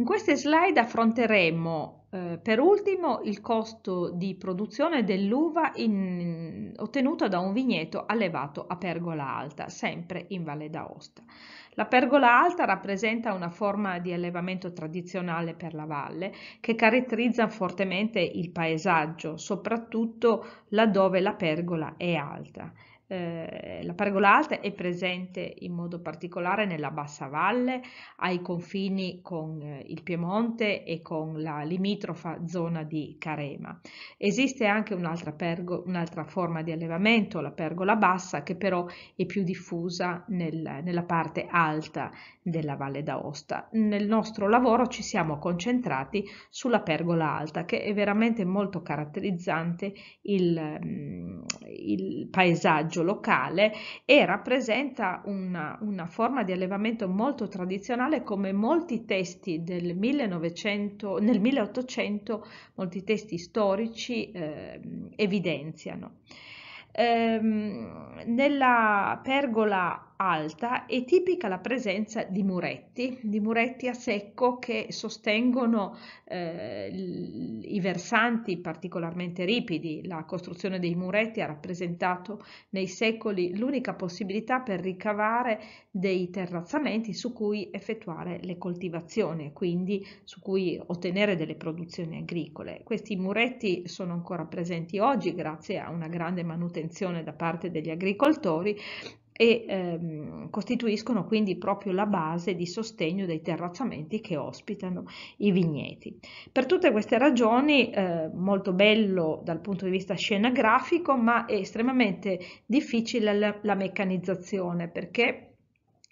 In queste slide affronteremo eh, per ultimo il costo di produzione dell'uva ottenuta da un vigneto allevato a pergola alta, sempre in Valle d'Aosta. La pergola alta rappresenta una forma di allevamento tradizionale per la valle che caratterizza fortemente il paesaggio, soprattutto laddove la pergola è alta eh, la pergolata è presente in modo particolare nella bassa valle, ai confini con eh, il Piemonte e con la limitrofa zona di Carema. Esiste anche un'altra, un forma di allevamento, la pergola bassa, che però è più diffusa nel, nella parte alta della Valle d'Aosta. Nel nostro lavoro ci siamo concentrati sulla pergola alta, che è veramente molto caratterizzante il, mm, il paesaggio villaggio locale e rappresenta una, una forma di allevamento molto tradizionale come molti testi del 1900, nel 1800, molti testi storici eh, evidenziano. Ehm, nella pergola alta è tipica la presenza di muretti, di muretti a secco che sostengono eh, i versanti particolarmente ripidi. La costruzione dei muretti ha rappresentato nei secoli l'unica possibilità per ricavare dei terrazzamenti su cui effettuare le coltivazioni, quindi su cui ottenere delle produzioni agricole. Questi muretti sono ancora presenti oggi grazie a una grande manutenzione da parte degli agricoltori e ehm, costituiscono quindi proprio la base di sostegno dei terrazzamenti che ospitano i vigneti. Per tutte queste ragioni, eh, molto bello dal punto di vista scenografico, ma è estremamente difficile la, la meccanizzazione perché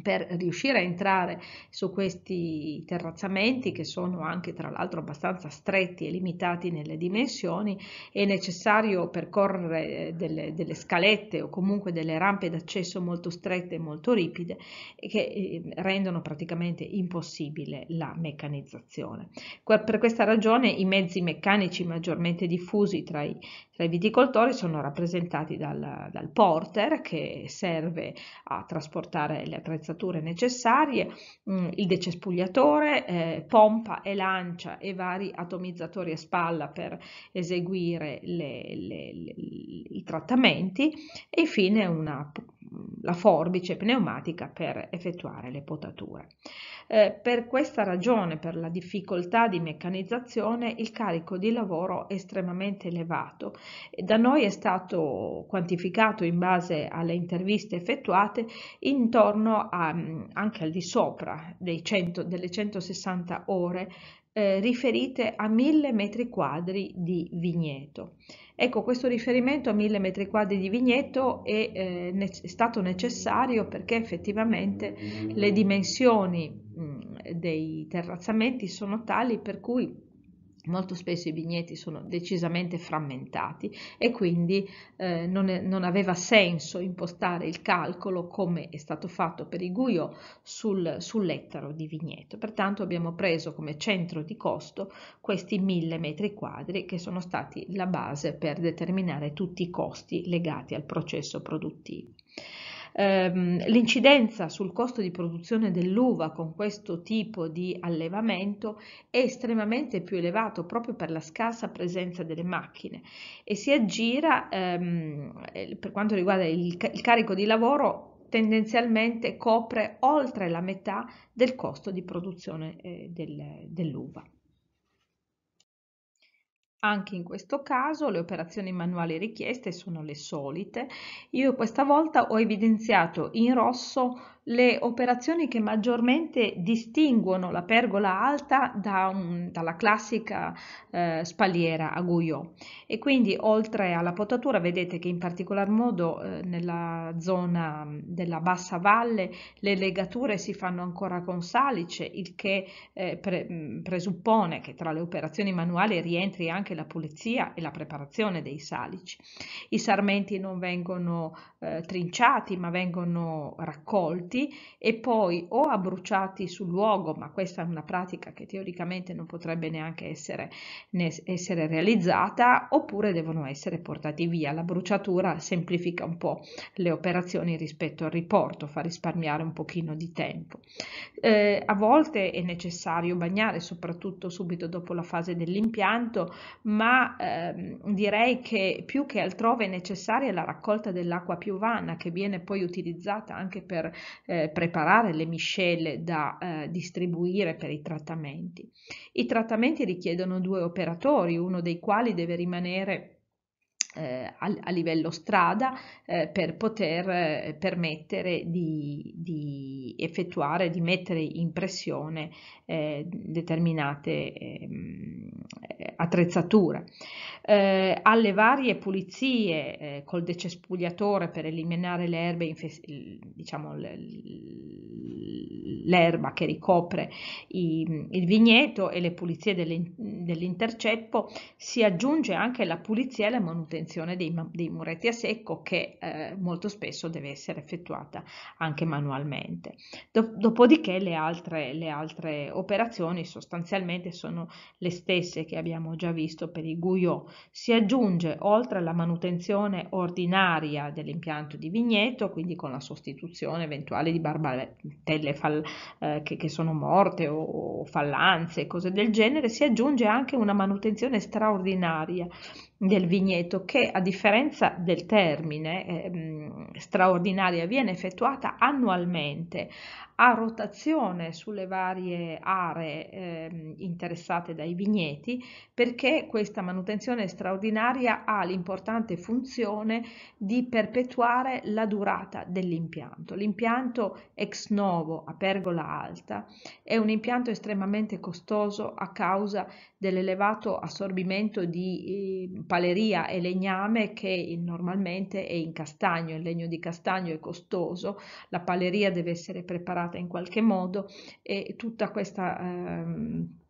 per riuscire a entrare su questi terrazzamenti che sono anche tra l'altro abbastanza stretti e limitati nelle dimensioni è necessario percorrere eh, delle, delle scalette o comunque delle rampe d'accesso molto strette e molto ripide che ehm, rendono praticamente impossibile la meccanizzazione. Per questa ragione i mezzi meccanici maggiormente diffusi tra i dai viticoltori sono rappresentati dal, dal porter che serve a trasportare le attrezzature necessarie, mm, il decespugliatore, eh, pompa e lancia e vari atomizzatori a spalla per eseguire le, le, le, i trattamenti e infine una la forbice pneumatica per effettuare le potature. Eh, per questa ragione, per la difficoltà di meccanizzazione, il carico di lavoro è estremamente elevato. Da noi è stato quantificato in base alle interviste effettuate intorno a, mm, anche al di sopra 100, delle 160 ore eh, riferite a 1000 metri quadri di vigneto. Ecco, questo riferimento a 1000 metri quadri di vigneto è, eh, ne- è, stato necessario perché effettivamente le dimensioni mh, mm, dei terrazzamenti sono tali per cui Molto spesso i vigneti sono decisamente frammentati e quindi eh, non, è, non, aveva senso impostare il calcolo come è stato fatto per i Guio sul, sull'ettaro di vigneto. Pertanto abbiamo preso come centro di costo questi mille metri quadri che sono stati la base per determinare tutti i costi legati al processo produttivo. Ehm, l'incidenza sul costo di produzione dell'uva con questo tipo di allevamento è estremamente più elevato proprio per la scarsa presenza delle macchine e si aggira ehm, eh, per quanto riguarda il, il carico di lavoro tendenzialmente copre oltre la metà del costo di produzione eh, del, dell'uva. Anche in questo caso le operazioni manuali richieste sono le solite. Io questa volta ho evidenziato in rosso le operazioni che maggiormente distinguono la pergola alta da un, dalla classica eh, spalliera a guyot e quindi oltre alla potatura vedete che in particolar modo eh, nella zona della bassa valle le legature si fanno ancora con salice il che eh, pre, presuppone che tra le operazioni manuali rientri anche anche la pulizia e la preparazione dei salici. I sarmenti non vengono eh, trinciati ma vengono raccolti e poi o abbruciati sul luogo, ma questa è una pratica che teoricamente non potrebbe neanche essere, ne essere realizzata, oppure devono essere portati via. La bruciatura semplifica un po' le operazioni rispetto al riporto, fa risparmiare un pochino di tempo. Eh, a volte è necessario bagnare, soprattutto subito dopo la fase dell'impianto, ma ehm, direi che più che altrove è necessaria la raccolta dell'acqua piovana che viene poi utilizzata anche per eh, preparare le miscele da eh, distribuire per i trattamenti. I trattamenti richiedono due operatori, uno dei quali deve rimanere eh, a, a, livello strada eh, per poter eh, permettere di, di, effettuare, di mettere in pressione eh, determinate ehm, attrezzature. Eh, alle varie pulizie eh, col decespugliatore per eliminare le erbe, diciamo, le, l'erba che ricopre i, il vigneto e le pulizie delle, dell'interceppo, si aggiunge anche la pulizia e la manutenzione dei, dei muretti a secco che eh, molto spesso deve essere effettuata anche manualmente. Do, dopodiché le altre, le altre operazioni sostanzialmente sono le stesse che abbiamo già visto per i Guyot. Si aggiunge oltre alla manutenzione ordinaria dell'impianto di vigneto, quindi con la sostituzione eventuale di barbatelle fal- eh, che, che, sono morte o, o fallanze, cose del genere, si aggiunge anche una manutenzione straordinaria del vigneto che a differenza del termine eh, straordinaria viene effettuata annualmente a rotazione sulle varie aree eh, interessate dai vigneti perché questa manutenzione straordinaria ha l'importante funzione di perpetuare la durata dell'impianto. L'impianto ex novo a pergola alta è un impianto estremamente costoso a causa dell'elevato assorbimento di eh, paleria e legname che normalmente è in castagno, il legno di castagno è costoso, la paleria deve essere preparata in qualche modo e tutta questa... Ehm,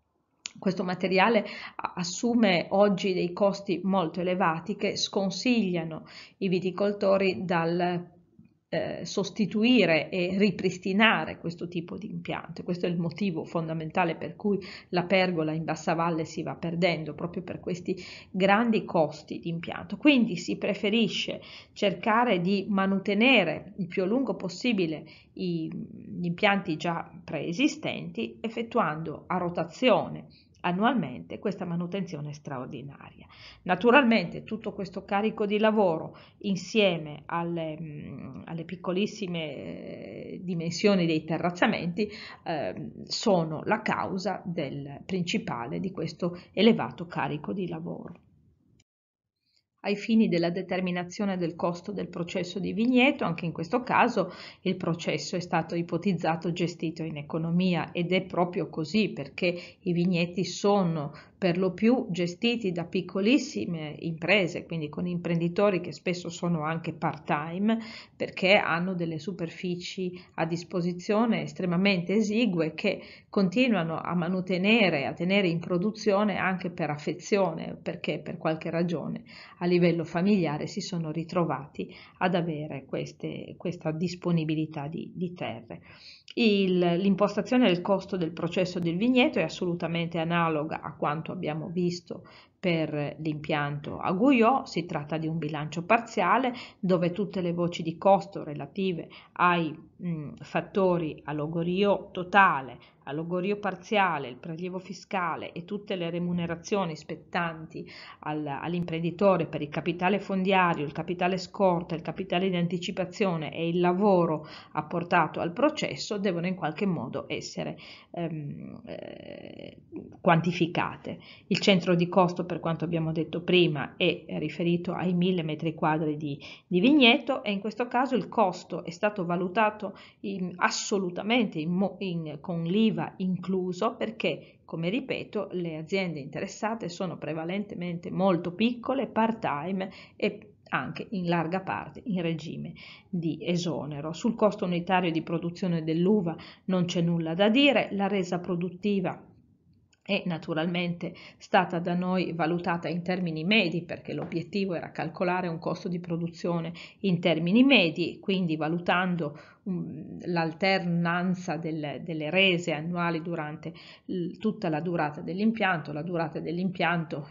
questo materiale assume oggi dei costi molto elevati che sconsigliano i viticoltori dal eh, sostituire e ripristinare questo tipo di impianto. Questo è il motivo fondamentale per cui la pergola in bassa valle si va perdendo, proprio per questi grandi costi di impianto. Quindi si preferisce cercare di mantenere il più a lungo possibile gli impianti già preesistenti, effettuando a rotazione annualmente questa manutenzione straordinaria. Naturalmente tutto questo carico di lavoro insieme alle, mm, alle piccolissime eh, dimensioni dei terrazzamenti eh, sono la causa del principale di questo elevato carico di lavoro ai fini della determinazione del costo del processo di vigneto, anche in questo caso il processo è stato ipotizzato gestito in economia ed è proprio così perché i vigneti sono per lo più gestiti da piccolissime imprese, quindi con imprenditori che spesso sono anche part-time perché hanno delle superfici a disposizione estremamente esigue che continuano a mantenere, a tenere in produzione anche per affezione, perché per qualche ragione. A livello familiare si sono ritrovati ad avere queste, questa disponibilità di, di terre. Il, l'impostazione del costo del processo del vigneto è assolutamente analoga a quanto abbiamo visto per l'impianto a Guyot, si tratta di un bilancio parziale dove tutte le voci di costo relative ai mh, mm, fattori a logorio totale, a logorio parziale, il prelievo fiscale e tutte le remunerazioni spettanti al, all'imprenditore per il capitale fondiario, il capitale scorta, il capitale di anticipazione e il lavoro apportato al processo devono in qualche modo essere ehm, eh, quantificate. Il centro di costo, per quanto abbiamo detto prima, è riferito ai 1000 metri quadri di, di vigneto e in questo caso il costo è stato valutato in, assolutamente in, in, con l'IVA incluso perché, come ripeto, le aziende interessate sono prevalentemente molto piccole, part-time e anche in larga parte in regime di esonero. Sul costo unitario di produzione dell'uva non c'è nulla da dire, la resa produttiva e naturalmente stata da noi valutata in termini medi perché l'obiettivo era calcolare un costo di produzione in termini medi, quindi valutando mm, l'alternanza del, delle rese annuali durante tutta la durata dell'impianto, la durata dell'impianto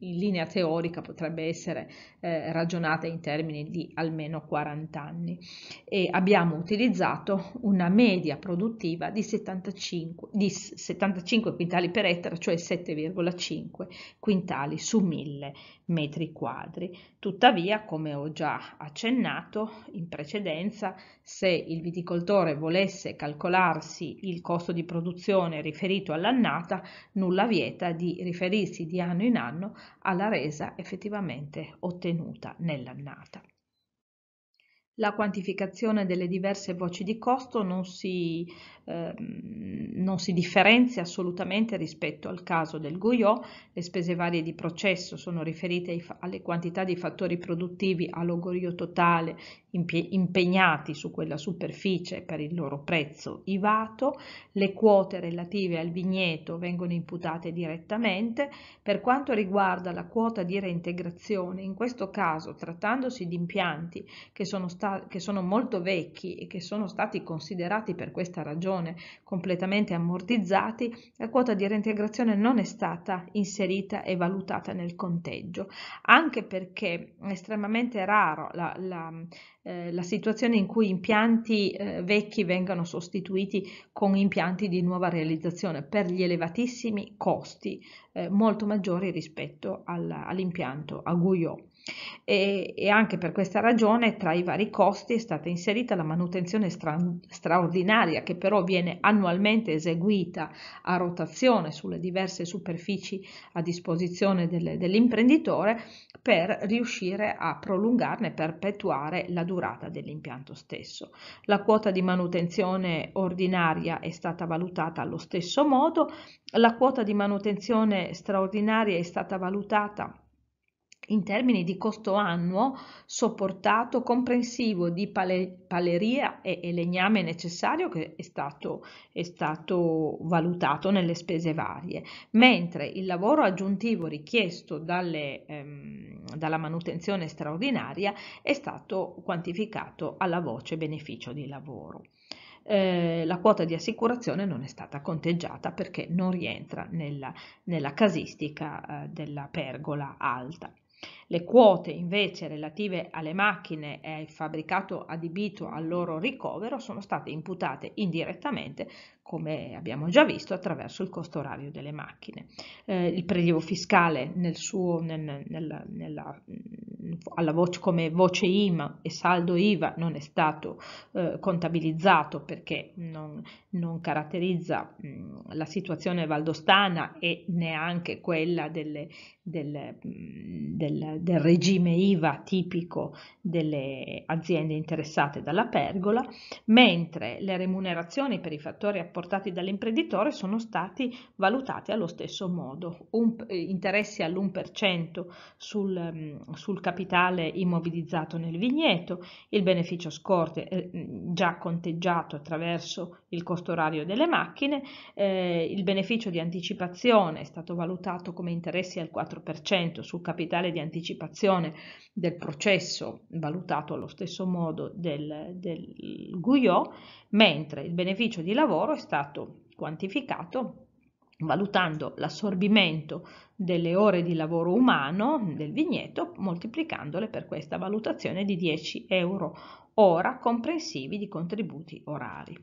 in linea teorica potrebbe essere eh, ragionata in termini di almeno 40 anni e abbiamo utilizzato una media produttiva di 75, di 75 quintali per ettaro, cioè 7,5 quintali su 1000 metri quadri. Tuttavia, come ho già accennato in precedenza, se il viticoltore volesse calcolarsi il costo di produzione riferito all'annata, nulla vieta di riferirsi di anno in anno alla resa effettivamente ottenuta nell'annata la quantificazione delle diverse voci di costo non si, eh, non si, differenzia assolutamente rispetto al caso del Goyot, le spese varie di processo sono riferite ai, alle quantità di fattori produttivi a logorio totale impegnati su quella superficie per il loro prezzo IVATO, le quote relative al vigneto vengono imputate direttamente, per quanto riguarda la quota di reintegrazione, in questo caso trattandosi di impianti che sono stati sta- che sono molto vecchi e che sono stati considerati per questa ragione completamente ammortizzati, la quota di reintegrazione non è stata inserita e valutata nel conteggio, anche perché è estremamente raro la, la, eh, la situazione in cui impianti eh, vecchi vengano sostituiti con impianti di nuova realizzazione per gli elevatissimi costi eh, molto maggiori rispetto alla, all'impianto a Guyot. E, e, anche per questa ragione tra i vari costi è stata inserita la manutenzione stra straordinaria che però viene annualmente eseguita a rotazione sulle diverse superfici a disposizione dell'imprenditore per riuscire a prolungarne e perpetuare la durata dell'impianto stesso. La quota di manutenzione ordinaria è stata valutata allo stesso modo, la quota di manutenzione straordinaria è stata valutata in termini di costo annuo sopportato comprensivo di pale, paleria e, e, legname necessario che è stato, è stato, valutato nelle spese varie, mentre il lavoro aggiuntivo richiesto dalle, ehm, dalla manutenzione straordinaria è stato quantificato alla voce beneficio di lavoro. Eh, la quota di assicurazione non è stata conteggiata perché non rientra nella, nella casistica eh, della pergola alta. Le quote invece relative alle macchine e al fabbricato adibito al loro ricovero sono state imputate indirettamente come abbiamo già visto attraverso il costo orario delle macchine. Eh, il prelievo fiscale nel suo, nel, nel, nella, voce, come voce IMA e saldo IVA non è stato eh, contabilizzato perché non, non caratterizza mh, la situazione valdostana e neanche quella delle, del, del, del, regime IVA tipico delle aziende interessate dalla pergola, mentre le remunerazioni per i fattori apportati apportati dall'imprenditore sono stati valutati allo stesso modo. Un, eh, interessi all'1% sul, mm, sul, capitale immobilizzato nel vigneto, il beneficio scorte eh, mm, già conteggiato attraverso il costo orario delle macchine, eh, il beneficio di anticipazione è stato valutato come interessi al 4% sul capitale di anticipazione del processo valutato allo stesso modo del, del Guyot, mentre il beneficio di lavoro è stato quantificato valutando l'assorbimento delle ore di lavoro umano del vigneto moltiplicandole per questa valutazione di 10 euro ora comprensivi di contributi orari.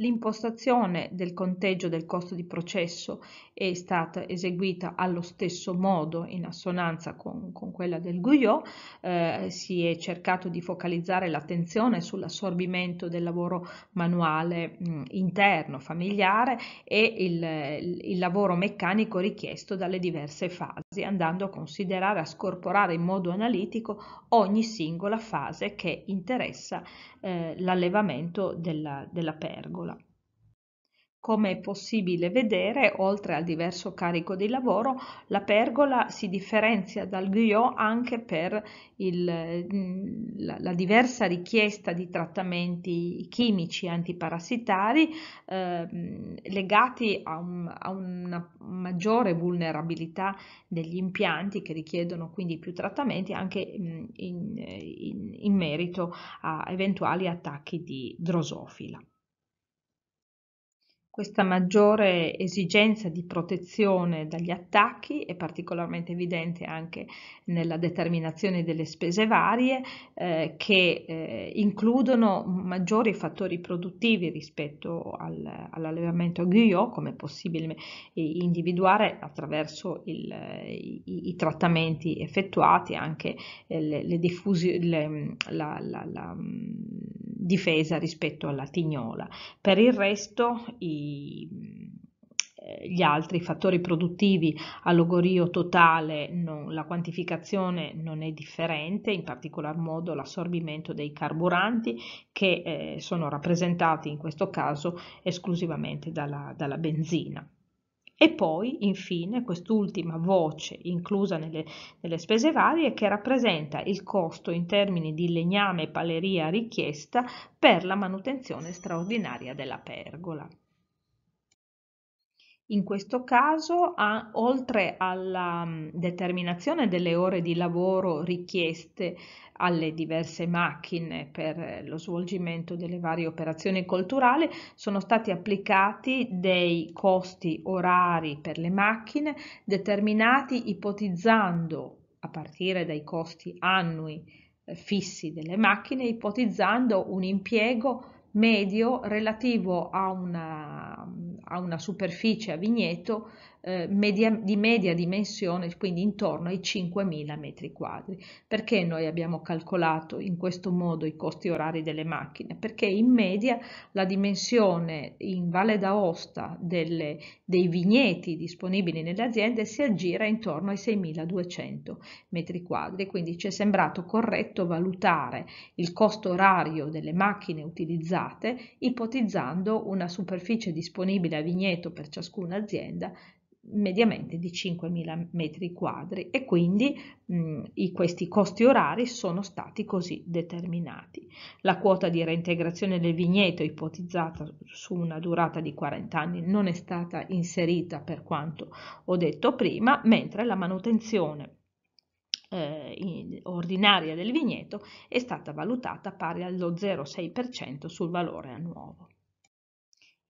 L'impostazione del conteggio del costo di processo è stata eseguita allo stesso modo in assonanza con, con quella del Guyot, eh, si è cercato di focalizzare l'attenzione sull'assorbimento del lavoro manuale mh, interno, familiare e il, il lavoro meccanico richiesto dalle diverse fasi pilastri andando a considerare, a scorporare in modo analitico ogni singola fase che interessa eh, l'allevamento della, della pergola. Come è possibile vedere, oltre al diverso carico di lavoro, la pergola si differenzia dal griot anche per il, mm, la, la, diversa richiesta di trattamenti chimici antiparassitari eh, legati a, un, a, una maggiore vulnerabilità degli impianti che richiedono quindi più trattamenti anche mm, in, in, in merito a eventuali attacchi di drosofila. Questa maggiore esigenza di protezione dagli attacchi è particolarmente evidente anche nella determinazione delle spese varie eh, che eh, includono maggiori fattori produttivi rispetto al, all'allevamento GIO come è possibile individuare attraverso il, i, i, trattamenti effettuati anche eh, le, le diffusi, le, la, la, la difesa rispetto alla tignola. Per il resto i, eh, gli altri fattori produttivi a logorio totale non, la quantificazione non è differente, in particolar modo l'assorbimento dei carburanti che eh, sono rappresentati in questo caso esclusivamente dalla, dalla benzina. E poi, infine, quest'ultima voce inclusa nelle, nelle spese varie che rappresenta il costo in termini di legname e paleria richiesta per la manutenzione straordinaria della pergola. In questo caso, a, oltre alla mm, determinazione delle ore di lavoro richieste alle diverse macchine per eh, lo svolgimento delle varie operazioni culturali, sono stati applicati dei costi orari per le macchine determinati ipotizzando, a partire dai costi annui eh, fissi delle macchine, ipotizzando un impiego medio relativo a una mm, a una superficie a vigneto eh, media, di media dimensione, quindi intorno ai 5.000 metri quadri. Perché noi abbiamo calcolato in questo modo i costi orari delle macchine? Perché in media la dimensione in Valle d'Aosta delle, dei vigneti disponibili nelle aziende si aggira intorno ai 6.200 metri quadri, quindi ci è sembrato corretto valutare il costo orario delle macchine utilizzate ipotizzando una superficie disponibile a vigneto per ciascuna azienda mediamente di 5.000 metri quadri e quindi mh, i, questi costi orari sono stati così determinati. La quota di reintegrazione del vigneto ipotizzata su una durata di 40 anni non è stata inserita per quanto ho detto prima, mentre la manutenzione eh, ordinaria del vigneto è stata valutata pari allo 0,6% sul valore annuo.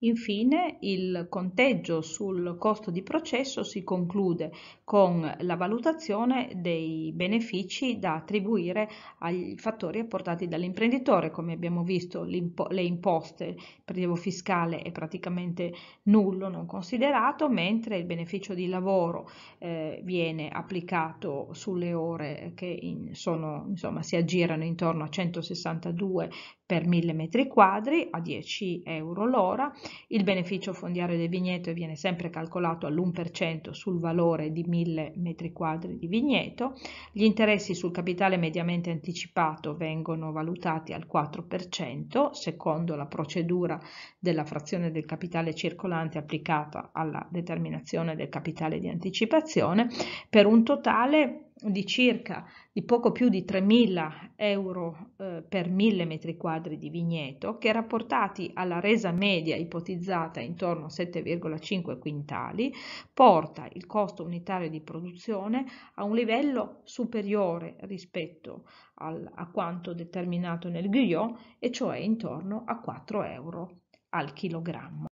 Infine il conteggio sul costo di processo si conclude con la valutazione dei benefici da attribuire ai fattori apportati dall'imprenditore, come abbiamo visto le imposte, il prelievo fiscale è praticamente nullo, non considerato, mentre il beneficio di lavoro eh, viene applicato sulle ore che in, sono, insomma, si aggirano intorno a 162 per 1000 metri quadri a 10 euro l'ora, il beneficio fondiario del vigneto viene sempre calcolato all'1% sul valore di 1000 metri quadri di vigneto, gli interessi sul capitale mediamente anticipato vengono valutati al 4% secondo la procedura della frazione del capitale circolante applicata alla determinazione del capitale di anticipazione per un totale di di circa di poco più di 3.000 euro eh, per 1.000 metri quadri di vigneto, che rapportati alla resa media ipotizzata intorno a 7,5 quintali, porta il costo unitario di produzione a un livello superiore rispetto al, a quanto determinato nel Guyot, e cioè intorno a 4 euro al chilogrammo.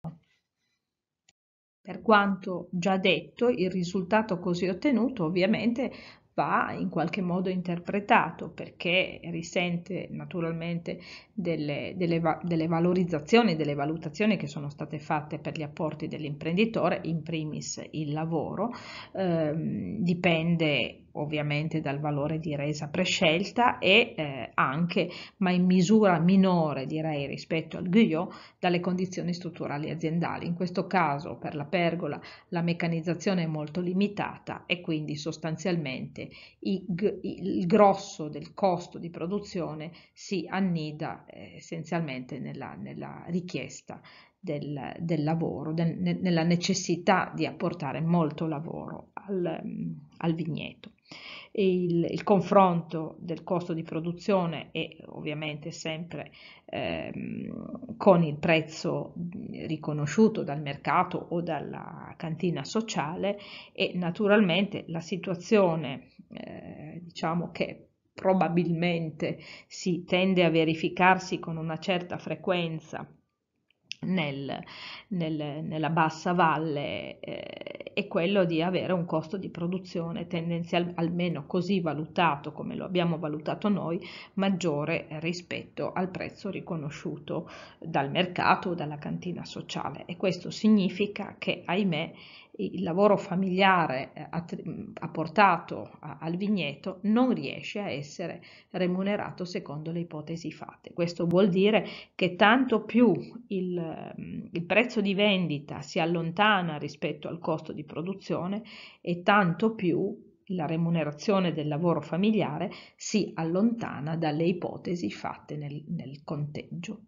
Per quanto già detto, il risultato così ottenuto ovviamente va in qualche modo interpretato perché risente naturalmente delle, delle, delle, valorizzazioni, delle valutazioni che sono state fatte per gli apporti dell'imprenditore, in primis il lavoro, eh, dipende ovviamente dal valore di resa prescelta e eh, anche, ma in misura minore direi rispetto al Guyot, dalle condizioni strutturali aziendali. In questo caso per la pergola la meccanizzazione è molto limitata e quindi sostanzialmente i, il grosso del costo di produzione si annida eh, essenzialmente nella, nella richiesta del, del, lavoro, del, nella necessità di apportare molto lavoro al, mm, al vigneto il, il confronto del costo di produzione e ovviamente sempre ehm, con il prezzo riconosciuto dal mercato o dalla cantina sociale e naturalmente la situazione eh, diciamo che probabilmente si tende a verificarsi con una certa frequenza nel, nel, nella bassa valle eh, è quello di avere un costo di produzione tendenzialmente, almeno così valutato come lo abbiamo valutato noi, maggiore rispetto al prezzo riconosciuto dal mercato o dalla cantina sociale. E questo significa che, ahimè, il lavoro familiare eh, apportato al vigneto non riesce a essere remunerato secondo le ipotesi fatte. Questo vuol dire che tanto più il, il prezzo di vendita si allontana rispetto al costo di produzione e tanto più la remunerazione del lavoro familiare si allontana dalle ipotesi fatte nel, nel conteggio.